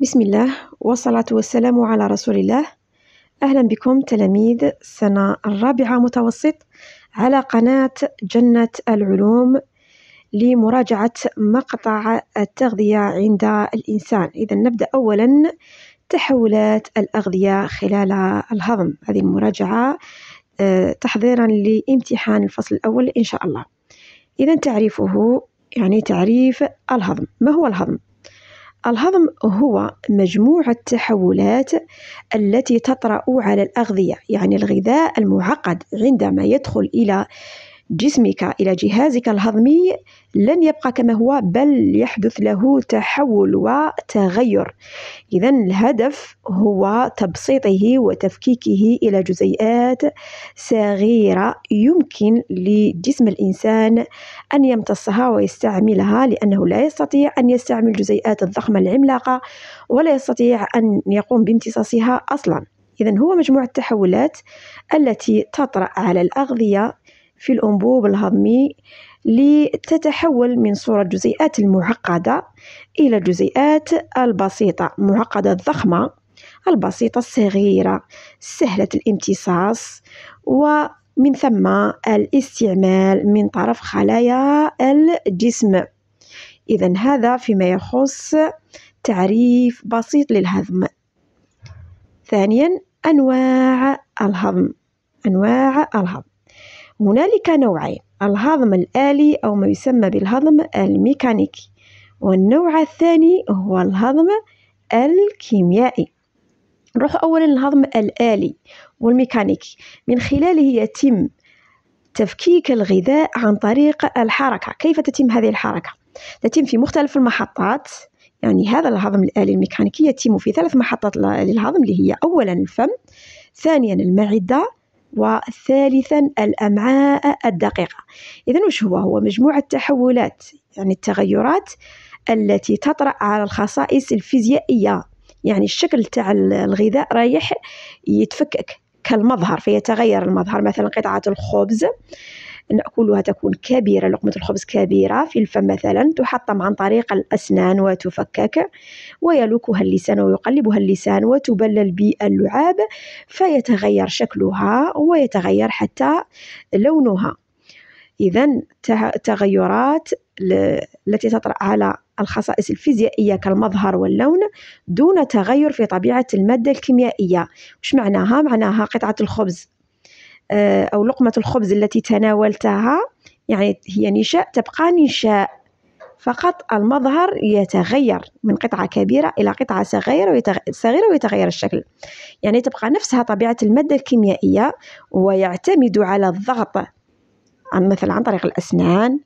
بسم الله والصلاة والسلام على رسول الله أهلا بكم تلاميذ السنة الرابعة متوسط على قناة جنة العلوم لمراجعة مقطع التغذية عند الإنسان إذا نبدأ أولا تحولات الأغذية خلال الهضم هذه المراجعة تحضيرا لامتحان الفصل الأول إن شاء الله إذا تعريفه يعني تعريف الهضم ما هو الهضم الهضم هو مجموعة التحولات التي تطرأ على الأغذية، يعني الغذاء المعقد عندما يدخل إلى جسمك إلى جهازك الهضمي لن يبقى كما هو بل يحدث له تحول وتغير إذا الهدف هو تبسيطه وتفكيكه إلى جزيئات صغيرة يمكن لجسم الإنسان أن يمتصها ويستعملها لأنه لا يستطيع أن يستعمل الجزيئات الضخمة العملاقة ولا يستطيع أن يقوم بامتصاصها أصلاً إذا هو مجموعة التحولات التي تطرأ على الأغذية في الأنبوب الهضمي لتتحول من صورة الجزيئات المعقدة إلى الجزيئات البسيطة معقدة الضخمة البسيطة الصغيرة سهلة الامتصاص ومن ثم الاستعمال من طرف خلايا الجسم إذا هذا فيما يخص تعريف بسيط للهضم ثانيا أنواع الهضم أنواع الهضم هنالك نوعين الهضم الآلي أو ما يسمى بالهضم الميكانيكي والنوع الثاني هو الهضم الكيميائي نروح أولا للهضم الآلي والميكانيكي من خلاله يتم تفكيك الغذاء عن طريق الحركة كيف تتم هذه الحركة؟ تتم في مختلف المحطات يعني هذا الهضم الآلي الميكانيكي يتم في ثلاث محطات للهضم اللي هي أولا الفم ثانيا المعدة وثالثا الأمعاء الدقيقة إذا وش هو؟ هو مجموعة تحولات يعني التغيرات التي تطرأ على الخصائص الفيزيائية يعني الشكل تاع الغذاء رايح يتفكك كالمظهر فيتغير المظهر مثلا قطعة الخبز نأكلها تكون كبيرة لقمة الخبز كبيرة في الفم مثلا تحطم عن طريق الأسنان وتفكك ويلوكها اللسان ويقلبها اللسان وتبلل باللعاب فيتغير شكلها ويتغير حتى لونها إذا تغيرات التي تطرأ على الخصائص الفيزيائية كالمظهر واللون دون تغير في طبيعة المادة الكيميائية وش معناها؟ معناها قطعة الخبز آه، أو لقمة الخبز التي تناولتها يعني هي نشاء تبقى نشاء فقط المظهر يتغير من قطعة كبيرة إلى قطعة صغيرة ويتغير, صغيرة ويتغير الشكل يعني تبقى نفسها طبيعة المادة الكيميائية ويعتمد على الضغط مثلا عن طريق الأسنان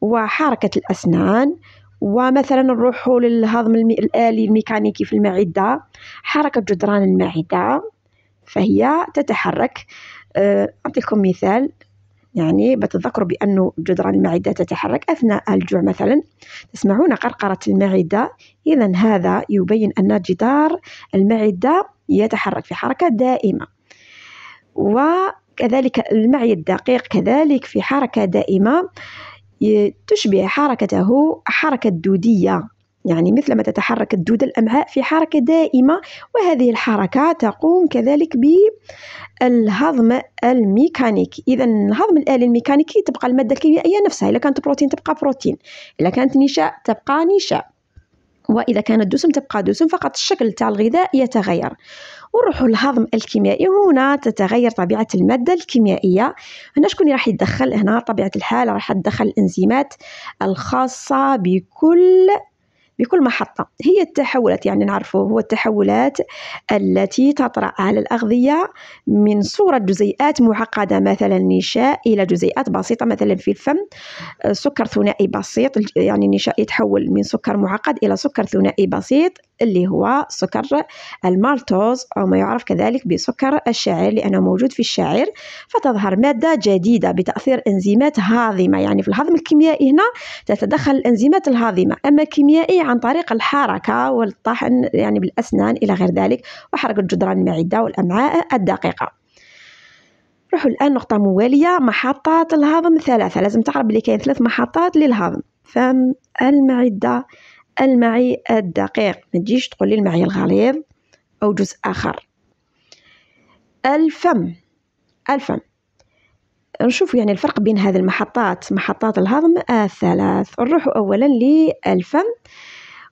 وحركة الأسنان ومثلا الروح للهضم الآلي الميكانيكي في المعدة حركة جدران المعدة فهي تتحرك آه، أعطيكم مثال يعني بتذكروا بأن جدران المعدة تتحرك أثناء الجوع مثلا تسمعون قرقرة المعدة إذا هذا يبين أن جدار المعدة يتحرك في حركة دائمة وكذلك المعي الدقيق كذلك في حركة دائمة تشبه حركته حركة دودية يعني مثلما تتحرك الدود الأمعاء في حركة دائمة وهذه الحركة تقوم كذلك بالهضم الميكانيكي إذا الهضم الآلي الميكانيكي تبقى المادة الكيميائية نفسها إذا كانت بروتين تبقى بروتين إذا كانت نشاء تبقى نشاء وإذا كان الدسم تبقى دسم فقط الشكل تاع الغذاء يتغير ونروحوا للهضم الكيميائي هنا تتغير طبيعة المادة الكيميائية هنا شكون راح يتدخل هنا طبيعة الحال راح تدخل الإنزيمات الخاصة بكل بكل محطة هي التحولات يعني نعرفه هو التحولات التي تطرأ على الأغذية من صورة جزيئات معقدة مثلا نشاء إلى جزيئات بسيطة مثلا في الفم آه، سكر ثنائي بسيط يعني النشاء يتحول من سكر معقد إلى سكر ثنائي بسيط اللي هو سكر المالتوز أو ما يعرف كذلك بسكر الشعير لأنه موجود في الشعير فتظهر مادة جديدة بتأثير إنزيمات هاضمة يعني في الهضم الكيميائي هنا تتدخل الإنزيمات الهاضمة أما كيميائي عن طريق الحركة والطحن يعني بالأسنان إلى غير ذلك وحركة جدران المعدة والأمعاء الدقيقة نروح الان نقطه مواليه محطات الهضم ثلاثه لازم تعرف بلي كاين ثلاث محطات للهضم فم المعده المعي الدقيق ما تجيش تقول لي المعي الغليظ أو جزء آخر الفم الفم نشوف يعني الفرق بين هذه المحطات محطات الهضم الثلاث نروح أولا للفم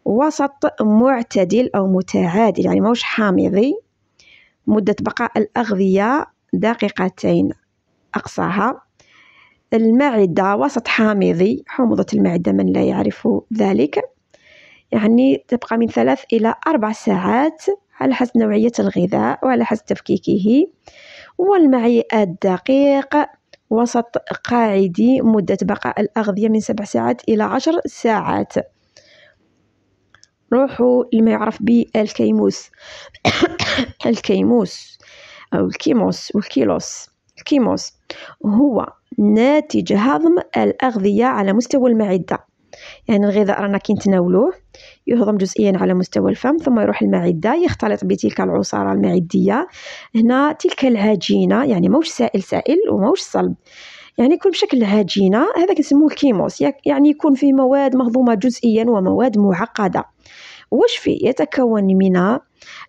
وسط معتدل أو متعادل يعني ماهوش حامضي مدة بقاء الأغذية دقيقتين أقصاها المعدة وسط حامضي حمضة المعدة من لا يعرف ذلك يعني تبقى من ثلاث إلى أربع ساعات على حسب نوعية الغذاء وعلى حسب تفكيكه والمعي الدقيق وسط قاعدي مدة بقاء الأغذية من سبع ساعات إلى عشر ساعات روحوا لما يعرف بالكيموس الكيموس أو الكيموس والكيلوس الكيموس هو ناتج هضم الأغذية على مستوى المعدة يعني الغذاء رانا كنتناولوه يهضم جزئيا على مستوى الفم ثم يروح المعدة يختلط بتلك العصارة المعدية هنا تلك العجينة يعني موش سائل سائل وموش صلب يعني يكون بشكل هجينة هذا كنسموه الكيموس يعني يكون فيه مواد مهضومة جزئيا ومواد معقدة واش فيه يتكون من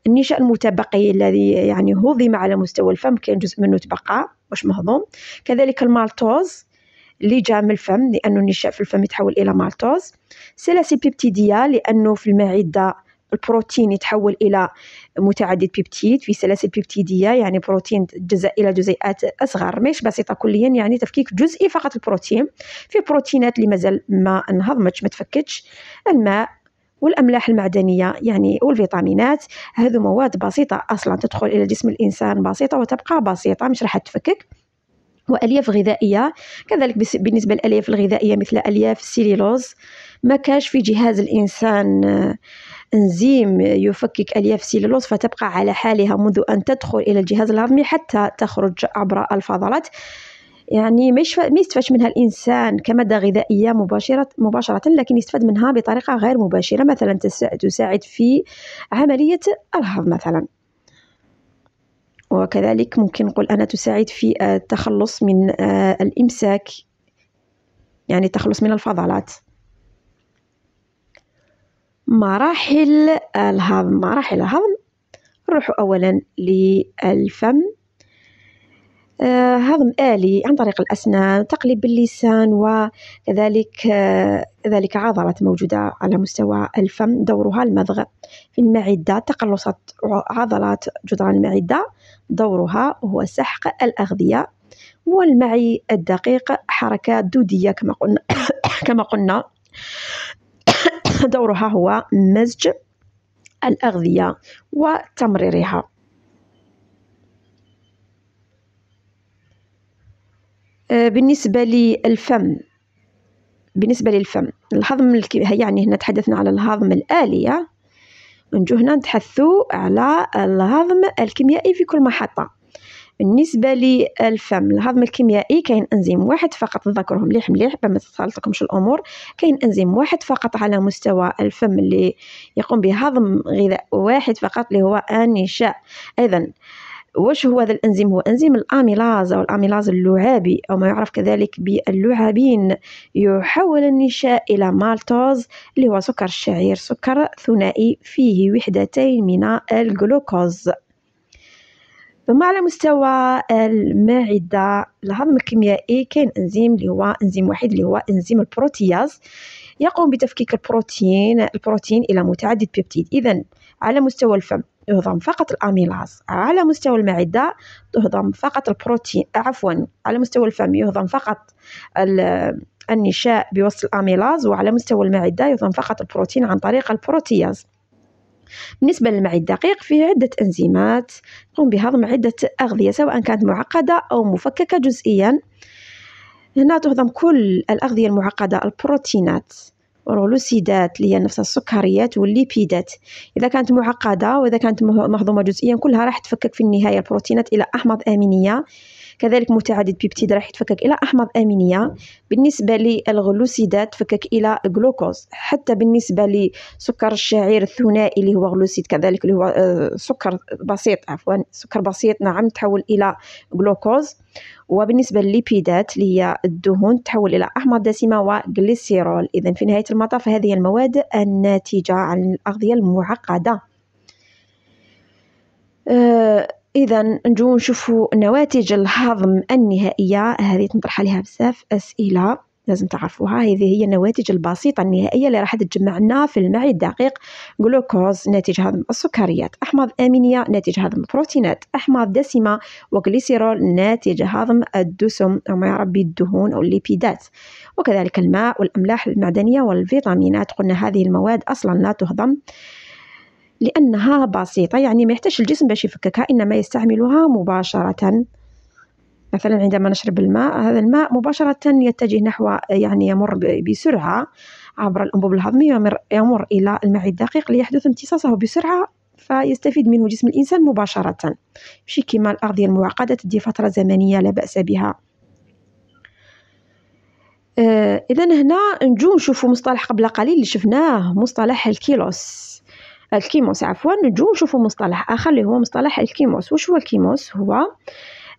النشاء المتبقي الذي يعني هضم على مستوى الفم كاين جزء منه تبقى واش مهضوم كذلك المالتوز اللي جاء من الفم لأنه النشاء في الفم يتحول إلى مالتوز سلاسل بيبتيدية لأنه في المعدة البروتين يتحول الى متعدد بيبتيد في سلاسل بيبتيديه يعني بروتين جزء الى جزيئات اصغر مش بسيطه كليا يعني تفكيك جزئي فقط البروتين في بروتينات اللي مازال ما انهضمتش ما تفكتش الماء والاملاح المعدنيه يعني والفيتامينات هذو مواد بسيطه اصلا تدخل الى جسم الانسان بسيطه وتبقى بسيطه مش راح تفكك والياف غذائيه كذلك بالنسبه للالياف الغذائيه مثل الياف السيليلوز ما كاش في جهاز الانسان آه، انزيم يفكك الياف سيلولوز فتبقى على حالها منذ ان تدخل الى الجهاز الهضمي حتى تخرج عبر الفضلات يعني ما يستفادش منها الانسان كماده غذائيه مباشره مباشره لكن يستفاد منها بطريقه غير مباشره مثلا تساعد في عمليه الهضم مثلا وكذلك ممكن نقول أنها تساعد في آه، التخلص من آه، الإمساك يعني التخلص من الفضلات مراحل آه، الهضم مراحل الهضم نروح أولا للفم آه، هضم آلي عن طريق الأسنان تقليب اللسان وكذلك كذلك آه، عضلات موجودة على مستوى الفم دورها المضغ في المعدة تقلصت عضلات جدران المعدة دورها هو سحق الأغذية والمعي الدقيق حركات دودية كما قلنا كما قلنا دورها هو مزج الأغذية وتمريرها آه، بالنسبة للفم بالنسبة للفم الهضم يعني هنا تحدثنا على الهضم الآلية نجو هنا نتحثو على الهضم الكيميائي في كل محطة بالنسبة للفم الهضم الكيميائي كاين انزيم واحد فقط نذكرهم مليح مليح بما تتخلطكمش الامور كاين انزيم واحد فقط على مستوى الفم اللي يقوم بهضم غذاء واحد فقط اللي هو النشاء ايضا آه واش هو هذا الانزيم هو انزيم الاميلاز او الاميلاز اللعابي او ما يعرف كذلك باللعابين يحول النشاء الى مالتوز اللي هو سكر الشعير سكر ثنائي فيه وحدتين من الجلوكوز ثم على مستوى المعدة الهضم الكيميائي كاين انزيم اللي هو انزيم واحد اللي هو انزيم البروتياز يقوم بتفكيك البروتين البروتين الى متعدد بيبتيد اذا على مستوى الفم يهضم فقط الاميلاز على مستوى المعده تهضم فقط البروتين عفوا على مستوى الفم يهضم فقط النشاء بوسط الاميلاز وعلى مستوى المعده يهضم فقط البروتين عن طريق البروتياز بالنسبة للمعي الدقيق فيه عدة أنزيمات تقوم بهضم عدة أغذية سواء كانت معقدة أو مفككة جزئيا هنا تهضم كل الأغذية المعقدة البروتينات رولوسيدات اللي هي نفس السكريات والليبيدات اذا كانت معقده واذا كانت مهضومه جزئيا كلها راح تفكك في النهايه البروتينات الى احماض امينيه كذلك متعدد بيبتيد راح يتفكك إلى أحماض أمينية بالنسبة للغلوسيدات تفكك إلى جلوكوز حتى بالنسبة لسكر الشعير الثنائي اللي هو غلوسيد كذلك اللي هو آه، سكر بسيط عفوا سكر بسيط نعم تحول إلى جلوكوز وبالنسبة للليبيدات اللي هي الدهون تحول إلى أحماض دسمة وغليسيرول إذا في نهاية المطاف هذه المواد الناتجة عن الأغذية المعقدة أه اذا نجو نشوفوا نواتج الهضم النهائيه هذه تنطرح عليها بزاف اسئله لازم تعرفوها هذه هي النواتج البسيطة النهائية اللي راح تتجمع لنا في المعي الدقيق جلوكوز ناتج هضم السكريات أحماض أمينية ناتج هضم البروتينات أحماض دسمة وغليسيرول ناتج هضم الدسم أو ما يعرف بالدهون أو الليبيدات وكذلك الماء والأملاح المعدنية والفيتامينات قلنا هذه المواد أصلا لا تهضم لأنها بسيطة يعني ما يحتاج الجسم باش يفككها إنما يستعملها مباشرة مثلا عندما نشرب الماء هذا الماء مباشرة يتجه نحو يعني يمر بسرعة عبر الأنبوب الهضمي ويمر يمر إلى المعي الدقيق ليحدث امتصاصه بسرعة فيستفيد منه جسم الإنسان مباشرة ماشي كيما الأغذية المعقدة تدي فترة زمنية لا بأس بها آه، إذا هنا نجو نشوفوا مصطلح قبل قليل اللي شفناه مصطلح الكيلوس الكيموس عفوا نجو نشوفوا مصطلح اخر اللي هو مصطلح الكيموس واش هو الكيموس هو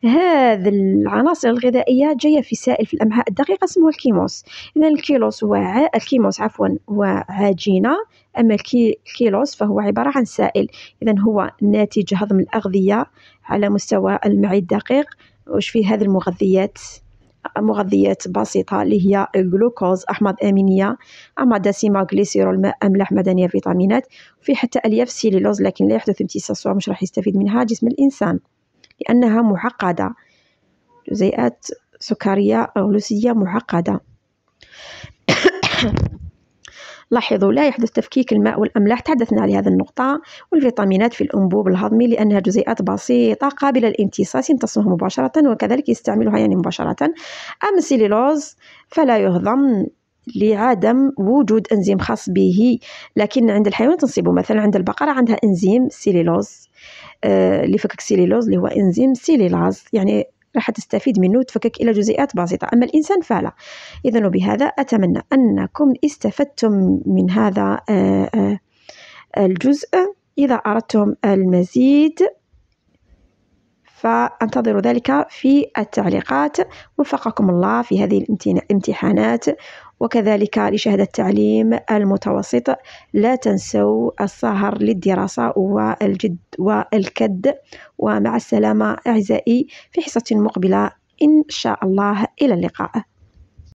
هذه العناصر الغذائية جاية في سائل في الأمعاء الدقيقة اسمه الكيموس إذا الكيلوس هو ع... الكيموس عفوا هو عجينة أما الكي... الكيلوس فهو عبارة عن سائل إذا هو ناتج هضم الأغذية على مستوى المعي الدقيق وش فيه هذه المغذيات مغذيات بسيطة اللي هي الجلوكوز أحماض أمينية أحماض دسمة غليسيرول ماء أملاح مدنية فيتامينات وفي حتى ألياف سيليلوز لكن لا يحدث امتصاص مش راح يستفيد منها جسم الإنسان لأنها معقدة جزيئات سكرية غلوسية معقدة لاحظوا لا يحدث تفكيك الماء والأملاح تحدثنا على هذه النقطة والفيتامينات في الأنبوب الهضمي لأنها جزيئات بسيطة قابلة للامتصاص يمتصها مباشرة وكذلك يستعملها يعني مباشرة أما السيلولوز فلا يهضم لعدم وجود انزيم خاص به لكن عند الحيوان تنصيبه مثلا عند البقرة عندها انزيم سيليلوز آه لفكك سيليلوز اللي هو انزيم سيليلاز يعني راح تستفيد منه وتفكك إلى جزيئات بسيطة أما الإنسان فلا إذا وبهذا أتمنى أنكم استفدتم من هذا آه، آه، الجزء إذا أردتم المزيد فانتظروا ذلك في التعليقات وفقكم الله في هذه الامتحانات وكذلك لشهادة التعليم المتوسط لا تنسوا السهر للدراسة والجد والكد ومع السلامة أعزائي في حصة مقبلة إن شاء الله إلى اللقاء